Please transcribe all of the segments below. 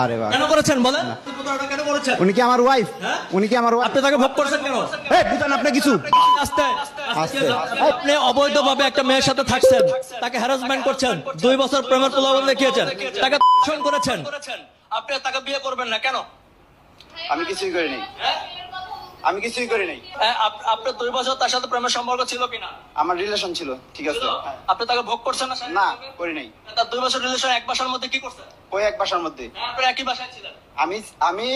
আরে বাবা কেন করেছেন বলেন কেন করেছেন উনি কি আমার ওয়াইফ হ্যাঁ? উনি কি আমার আপনি তাকে ভোগ করেছেন কেন এই বুঝান আপনি কিছু আস্তে আস্তে আপনি অবৈধভাবে একটা মেয়ের সাথে থাকছেন তাকে হ্যারাসমেন্ট করছেন দুই বছর প্রেমের প্রলোভন দেখিয়েছেন তাকে করেছেন আপনি তাকে বিয়ে করবেন না কেন আমি কিছুই করিনি হ্যাঁ আমি কিছুই করি নাই আপনার দুই বছর তার সাথে প্রেমের সম্পর্ক ছিল কিনা আমার রিলেশন ছিল ঠিক আছে হ্যাঁ। আপনি তাকে ভোগ করছেন না করি নাই তার দুই বছর রিলেশন এক বাসার মধ্যে কি করছে ওই এক বাসার মধ্যে আপনারা একই বাসায় ছিলেন আমি আমি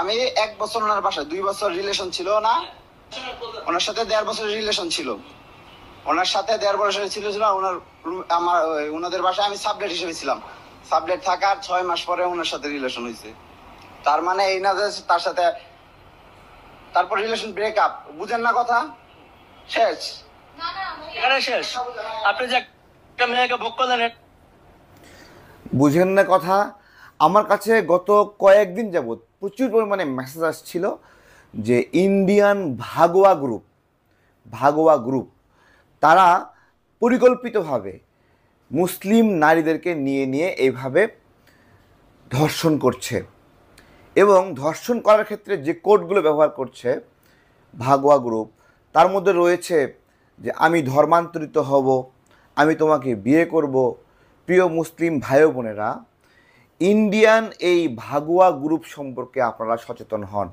আমি এক বছর ওনার বাসায় দুই বছর রিলেশন ছিল না হ্যাঁ, ওনার সাথে দেড় বছর রিলেশন ছিল ওনার সাথে দেড় বছর ছিল ছিল ওনার আমার ওনাদের বাসায় আমি সাবলেট হিসেবে ছিলাম সাবলেট থাকার ছয় মাস পরে ওনার সাথে রিলেশন হয়েছে তার মানে এই না যে তার সাথে তারপর রিলেশন ব্রেকআপ বুঝেন না কথা শেষ এখানে শেষ আপনি যে একটা মেয়েকে ভোগ করলেন বুঝেন না কথা আমার কাছে গত কয়েকদিন যাবৎ প্রচুর পরিমাণে মেসেজ আসছিল যে ইন্ডিয়ান ভাগোয়া গ্রুপ ভাগোয়া গ্রুপ তারা পরিকল্পিতভাবে মুসলিম নারীদেরকে নিয়ে নিয়ে এইভাবে ধর্ষণ করছে এবং ধর্ষণ করার ক্ষেত্রে যে কোডগুলো ব্যবহার করছে ভাগোয়া গ্রুপ তার মধ্যে রয়েছে যে আমি ধর্মান্তরিত হব আমি তোমাকে বিয়ে করব প্রিয় মুসলিম ভাই বোনেরা ইন্ডিয়ান এই ভাগোয়া গ্রুপ সম্পর্কে আপনারা সচেতন হন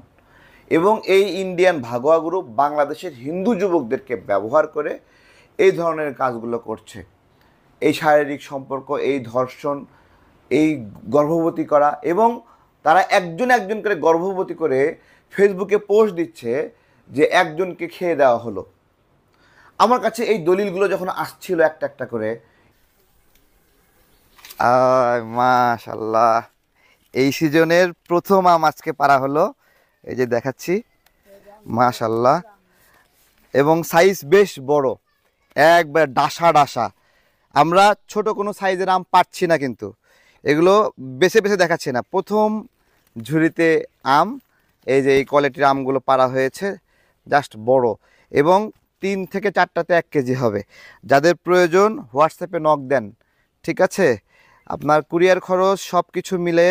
এবং এই ইন্ডিয়ান ভাগোয়া গ্রুপ বাংলাদেশের হিন্দু যুবকদেরকে ব্যবহার করে এই ধরনের কাজগুলো করছে এই শারীরিক সম্পর্ক এই ধর্ষণ এই গর্ভবতী করা এবং তারা একজন একজন করে গর্ভবতী করে ফেসবুকে পোস্ট দিচ্ছে যে একজনকে খেয়ে দেওয়া হলো আমার কাছে এই দলিলগুলো যখন আসছিল একটা একটা করে মাশাল্লাহ এই সিজনের প্রথম আম আজকে পারা হলো এই যে দেখাচ্ছি মাশাল্লাহ এবং সাইজ বেশ বড় একবার ডাসা ডাসা আমরা ছোট কোনো সাইজের আম পাচ্ছি না কিন্তু এগুলো বেছে বেছে দেখাচ্ছি না প্রথম ঝুড়িতে আম এই যে এই কোয়ালিটির আমগুলো পারা হয়েছে জাস্ট বড় এবং তিন থেকে চারটাতে এক কেজি হবে যাদের প্রয়োজন হোয়াটসঅ্যাপে নক দেন ঠিক আছে আপনার কুরিয়ার খরচ সব কিছু মিলে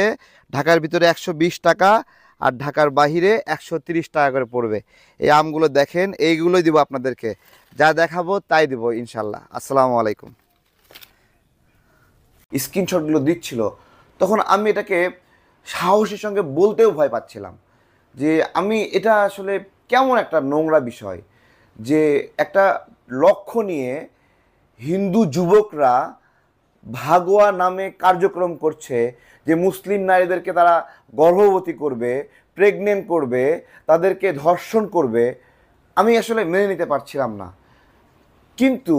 ঢাকার ভিতরে একশো টাকা আর ঢাকার বাহিরে একশো টাকা করে পড়বে এই আমগুলো দেখেন এইগুলোই দিব আপনাদেরকে যা দেখাবো তাই দিব ইনশাল্লাহ আসসালামু আলাইকুম স্ক্রিনশটগুলো দিচ্ছিল তখন আমি এটাকে সাহসের সঙ্গে বলতেও ভয় পাচ্ছিলাম যে আমি এটা আসলে কেমন একটা নোংরা বিষয় যে একটা লক্ষ্য নিয়ে হিন্দু যুবকরা ভাগোয়া নামে কার্যক্রম করছে যে মুসলিম নারীদেরকে তারা গর্ভবতী করবে প্রেগনেন্ট করবে তাদেরকে ধর্ষণ করবে আমি আসলে মেনে নিতে পারছিলাম না কিন্তু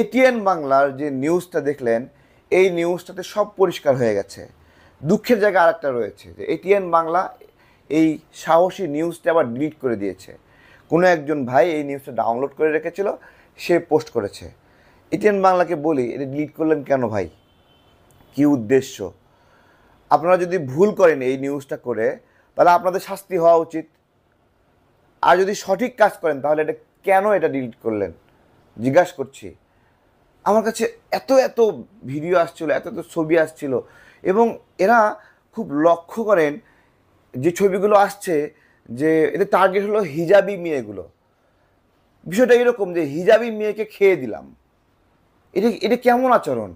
এটিএন বাংলার যে নিউজটা দেখলেন এই নিউজটাতে সব পরিষ্কার হয়ে গেছে দুঃখের জায়গা আর একটা রয়েছে যে এটিএন বাংলা এই সাহসী নিউজটা আবার ডিলিট করে দিয়েছে কোনো একজন ভাই এই নিউজটা ডাউনলোড করে রেখেছিল সে পোস্ট করেছে এটিএন বাংলাকে বলি এটা ডিলিট করলেন কেন ভাই কি উদ্দেশ্য আপনারা যদি ভুল করেন এই নিউজটা করে তাহলে আপনাদের শাস্তি হওয়া উচিত আর যদি সঠিক কাজ করেন তাহলে এটা কেন এটা ডিলিট করলেন জিজ্ঞাসা করছি আমার কাছে এত এত ভিডিও আসছিল এত এত ছবি আসছিল এবং এরা খুব লক্ষ্য করেন যে ছবিগুলো আসছে যে এদের টার্গেট হলো হিজাবি মেয়েগুলো বিষয়টা এরকম যে হিজাবি মেয়েকে খেয়ে দিলাম এটা এটা কেমন আচরণ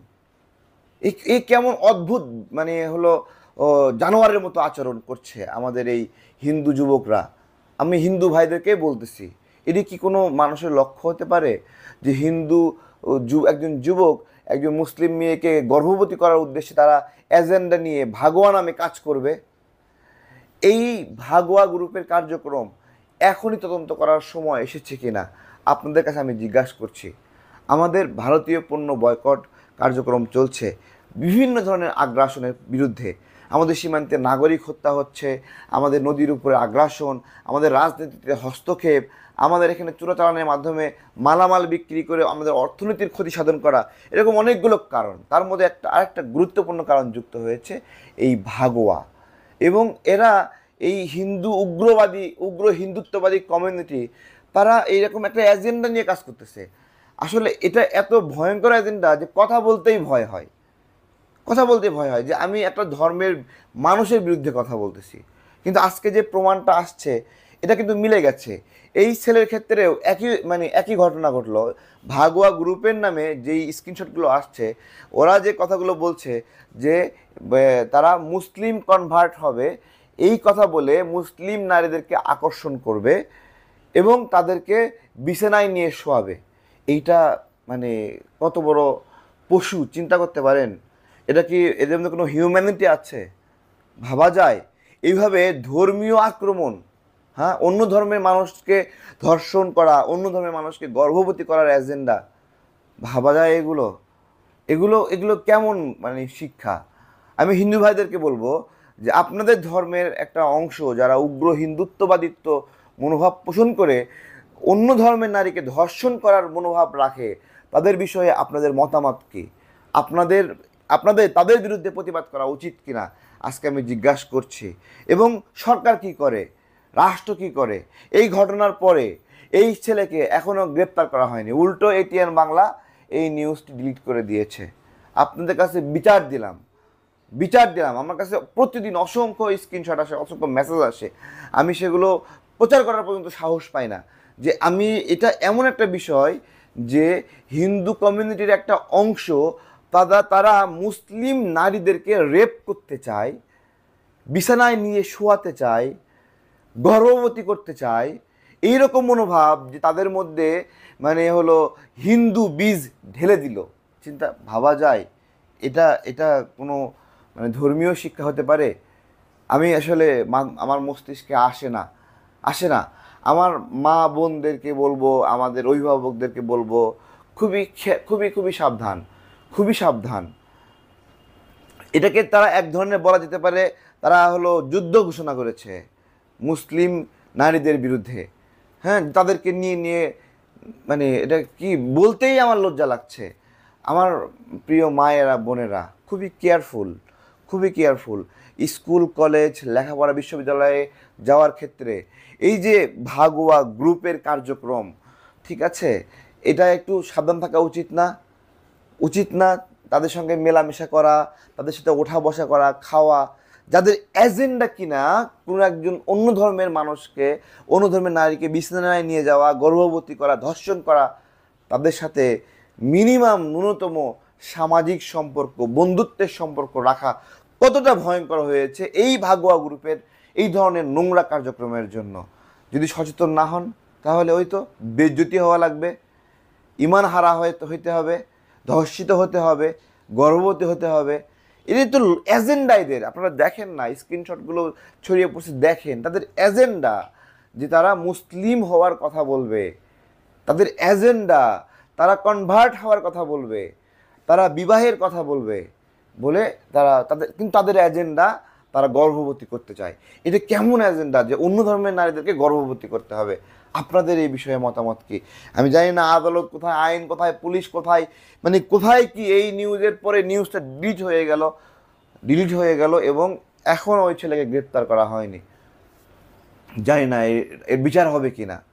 এই কেমন অদ্ভুত মানে হলো জানোয়ারের মতো আচরণ করছে আমাদের এই হিন্দু যুবকরা আমি হিন্দু ভাইদেরকে বলতেছি এটি কি কোনো মানুষের লক্ষ্য হতে পারে যে হিন্দু একজন যুবক একজন মুসলিম মেয়েকে গর্ভবতী করার উদ্দেশ্যে তারা এজেন্ডা নিয়ে ভাগোয়া নামে কাজ করবে এই ভাগোয়া গ্রুপের কার্যক্রম এখনই তদন্ত করার সময় এসেছে কি না আপনাদের কাছে আমি জিজ্ঞাসা করছি আমাদের ভারতীয় পণ্য বয়কট কার্যক্রম চলছে বিভিন্ন ধরনের আগ্রাসনের বিরুদ্ধে আমাদের সীমান্তে নাগরিক হত্যা হচ্ছে আমাদের নদীর উপরে আগ্রাসন আমাদের রাজনীতিতে হস্তক্ষেপ আমাদের এখানে চোরাচালানের মাধ্যমে মালামাল বিক্রি করে আমাদের অর্থনীতির ক্ষতি সাধন করা এরকম অনেকগুলো কারণ তার মধ্যে একটা আরেকটা গুরুত্বপূর্ণ কারণ যুক্ত হয়েছে এই ভাগোয়া এবং এরা এই হিন্দু উগ্রবাদী উগ্র হিন্দুত্ববাদী কমিউনিটি তারা এইরকম একটা এজেন্ডা নিয়ে কাজ করতেছে আসলে এটা এত ভয়ঙ্কর এজেন্ডা যে কথা বলতেই ভয় হয় কথা বলতে ভয় হয় যে আমি একটা ধর্মের মানুষের বিরুদ্ধে কথা বলতেছি কিন্তু আজকে যে প্রমাণটা আসছে এটা কিন্তু মিলে গেছে এই ছেলের ক্ষেত্রেও একই মানে একই ঘটনা ঘটলো ভাগোয়া গ্রুপের নামে যেই স্ক্রিনশটগুলো আসছে ওরা যে কথাগুলো বলছে যে তারা মুসলিম কনভার্ট হবে এই কথা বলে মুসলিম নারীদেরকে আকর্ষণ করবে এবং তাদেরকে বিছানায় নিয়ে শোয়াবে এইটা মানে কত বড় পশু চিন্তা করতে পারেন এটা কি এদের মধ্যে কোনো হিউম্যানিটি আছে ভাবা যায় এইভাবে ধর্মীয় আক্রমণ হ্যাঁ অন্য ধর্মের মানুষকে ধর্ষণ করা অন্য ধর্মের মানুষকে গর্ভবতী করার এজেন্ডা ভাবা যায় এগুলো এগুলো এগুলো কেমন মানে শিক্ষা আমি হিন্দু ভাইদেরকে বলবো যে আপনাদের ধর্মের একটা অংশ যারা উগ্র হিন্দুত্ববাদিত্ব মনোভাব পোষণ করে অন্য ধর্মের নারীকে ধর্ষণ করার মনোভাব রাখে তাদের বিষয়ে আপনাদের মতামত কী আপনাদের আপনাদের তাদের বিরুদ্ধে প্রতিবাদ করা উচিত কিনা আজকে আমি জিজ্ঞাসা করছি এবং সরকার কি করে রাষ্ট্র কি করে এই ঘটনার পরে এই ছেলেকে এখনও গ্রেপ্তার করা হয়নি উল্টো এটিএন বাংলা এই নিউজটি ডিলিট করে দিয়েছে আপনাদের কাছে বিচার দিলাম বিচার দিলাম আমার কাছে প্রতিদিন অসংখ্য স্ক্রিনশট আসে অসংখ্য মেসেজ আসে আমি সেগুলো প্রচার করার পর্যন্ত সাহস পাই না যে আমি এটা এমন একটা বিষয় যে হিন্দু কমিউনিটির একটা অংশ তারা তারা মুসলিম নারীদেরকে রেপ করতে চায় বিছানায় নিয়ে শোয়াতে চায় গর্ভবতী করতে চায় এইরকম মনোভাব যে তাদের মধ্যে মানে হলো হিন্দু বীজ ঢেলে দিল চিন্তা ভাবা যায় এটা এটা কোনো মানে ধর্মীয় শিক্ষা হতে পারে আমি আসলে আমার মস্তিষ্কে আসে না আসে না আমার মা বোনদেরকে বলবো আমাদের অভিভাবকদেরকে বলবো খুবই খুবই খুবই সাবধান খুবই সাবধান এটাকে তারা এক ধরনের বলা যেতে পারে তারা হলো যুদ্ধ ঘোষণা করেছে মুসলিম নারীদের বিরুদ্ধে হ্যাঁ তাদেরকে নিয়ে নিয়ে মানে এটা কি বলতেই আমার লজ্জা লাগছে আমার প্রিয় মায়েরা বোনেরা খুবই কেয়ারফুল খুবই কেয়ারফুল স্কুল কলেজ লেখাপড়া বিশ্ববিদ্যালয়ে যাওয়ার ক্ষেত্রে এই যে ভাগোয়া গ্রুপের কার্যক্রম ঠিক আছে এটা একটু সাবধান থাকা উচিত না উচিত না তাদের সঙ্গে মেলামেশা করা তাদের সাথে ওঠা বসা করা খাওয়া যাদের এজেন্ডা কিনা কোনো একজন অন্য ধর্মের মানুষকে অন্য ধর্মের নারীকে বিছানায় নিয়ে যাওয়া গর্ভবতী করা ধর্ষণ করা তাদের সাথে মিনিমাম ন্যূনতম সামাজিক সম্পর্ক বন্ধুত্বের সম্পর্ক রাখা কতটা ভয়ঙ্কর হয়েছে এই ভাগোয়া গ্রুপের এই ধরনের নোংরা কার্যক্রমের জন্য যদি সচেতন না হন তাহলে ওই তো বেজ্যুতি হওয়া লাগবে ইমান হারা হয়ে হইতে হবে ধর্ষিত হতে হবে গর্ভবতী হতে হবে এদের তো এজেন্ডা এদের আপনারা দেখেন না স্ক্রিনশটগুলো ছড়িয়ে পড়ছে দেখেন তাদের এজেন্ডা যে তারা মুসলিম হওয়ার কথা বলবে তাদের এজেন্ডা তারা কনভার্ট হওয়ার কথা বলবে তারা বিবাহের কথা বলবে বলে তারা তাদের কিন্তু তাদের এজেন্ডা তারা গর্ভবতী করতে চায় এটা কেমন এজেন্ডা যে অন্য ধর্মের নারীদেরকে গর্ভবতী করতে হবে আপনাদের এই বিষয়ে মতামত কি আমি জানি না আদালত কোথায় আইন কোথায় পুলিশ কোথায় মানে কোথায় কি এই নিউজের পরে নিউজটা ডিলিট হয়ে গেল ডিলিট হয়ে গেল এবং এখন ওই ছেলেকে গ্রেপ্তার করা হয়নি জানি না এর বিচার হবে কি না